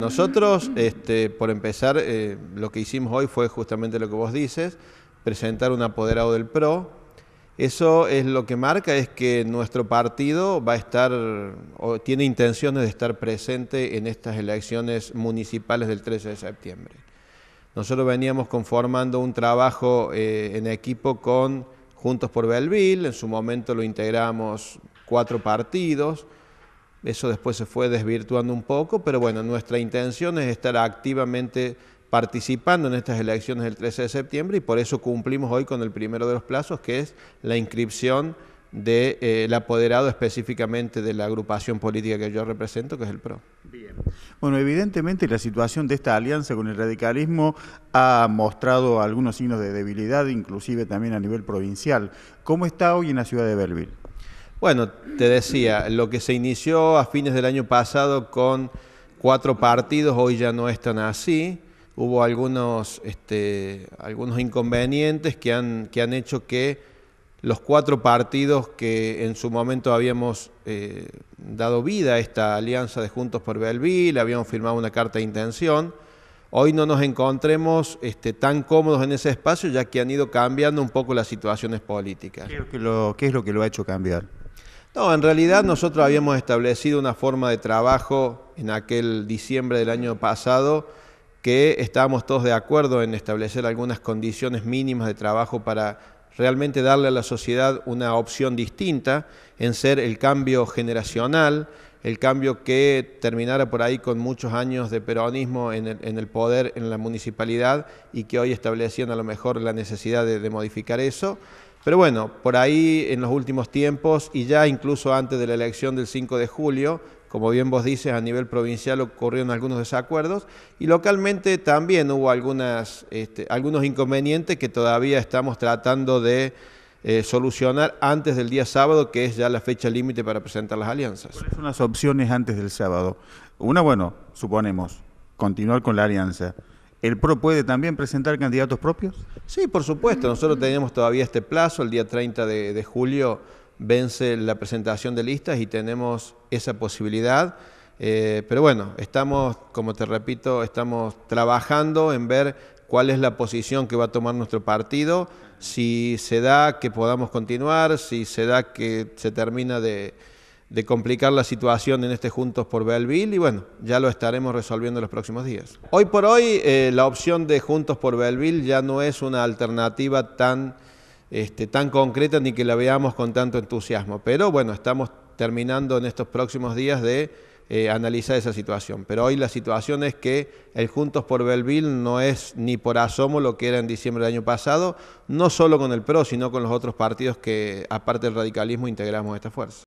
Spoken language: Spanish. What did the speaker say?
Nosotros, este, por empezar, eh, lo que hicimos hoy fue justamente lo que vos dices, presentar un apoderado del PRO. Eso es lo que marca, es que nuestro partido va a estar, o tiene intenciones de estar presente en estas elecciones municipales del 13 de septiembre. Nosotros veníamos conformando un trabajo eh, en equipo con Juntos por Belville, en su momento lo integramos cuatro partidos, eso después se fue desvirtuando un poco, pero bueno, nuestra intención es estar activamente participando en estas elecciones del 13 de septiembre y por eso cumplimos hoy con el primero de los plazos, que es la inscripción del eh, apoderado específicamente de la agrupación política que yo represento, que es el PRO. Bien. Bueno, evidentemente la situación de esta alianza con el radicalismo ha mostrado algunos signos de debilidad, inclusive también a nivel provincial. ¿Cómo está hoy en la ciudad de Belville? Bueno, te decía, lo que se inició a fines del año pasado con cuatro partidos, hoy ya no están así. Hubo algunos, este, algunos inconvenientes que han, que han hecho que los cuatro partidos que en su momento habíamos eh, dado vida a esta alianza de Juntos por Belville, habíamos firmado una carta de intención, hoy no nos encontremos este, tan cómodos en ese espacio, ya que han ido cambiando un poco las situaciones políticas. qué es lo que lo ha hecho cambiar? No, en realidad nosotros habíamos establecido una forma de trabajo en aquel diciembre del año pasado que estábamos todos de acuerdo en establecer algunas condiciones mínimas de trabajo para realmente darle a la sociedad una opción distinta en ser el cambio generacional, el cambio que terminara por ahí con muchos años de peronismo en el, poder, en la municipalidad y que hoy establecían a lo mejor la necesidad de modificar eso. Pero bueno, por ahí en los últimos tiempos y ya incluso antes de la elección del 5 de julio, como bien vos dices, a nivel provincial ocurrieron algunos desacuerdos y localmente también hubo algunas, este, algunos inconvenientes que todavía estamos tratando de eh, solucionar antes del día sábado, que es ya la fecha límite para presentar las alianzas. ¿Cuáles son las opciones antes del sábado? Una, bueno, suponemos, continuar con la alianza. ¿El PRO puede también presentar candidatos propios? Sí, por supuesto. Nosotros tenemos todavía este plazo. El día 30 de, julio vence la presentación de listas y tenemos esa posibilidad. Eh, pero bueno, estamos, como te repito, estamos trabajando en ver cuál es la posición que va a tomar nuestro partido, si se da que podamos continuar, si se da que se termina de, de complicar la situación en este Juntos por Belville y bueno, ya lo estaremos resolviendo en los próximos días. Hoy por hoy eh, la opción de Juntos por Belville ya no es una alternativa tan, este, tan concreta ni que la veamos con tanto entusiasmo, pero bueno, estamos terminando en estos próximos días de eh, analizar esa situación. Pero hoy la situación es que el Juntos por Belville no es ni por asomo lo que era en diciembre del año pasado, no solo con el PRO, sino con los otros partidos que, aparte del radicalismo, integramos esta fuerza.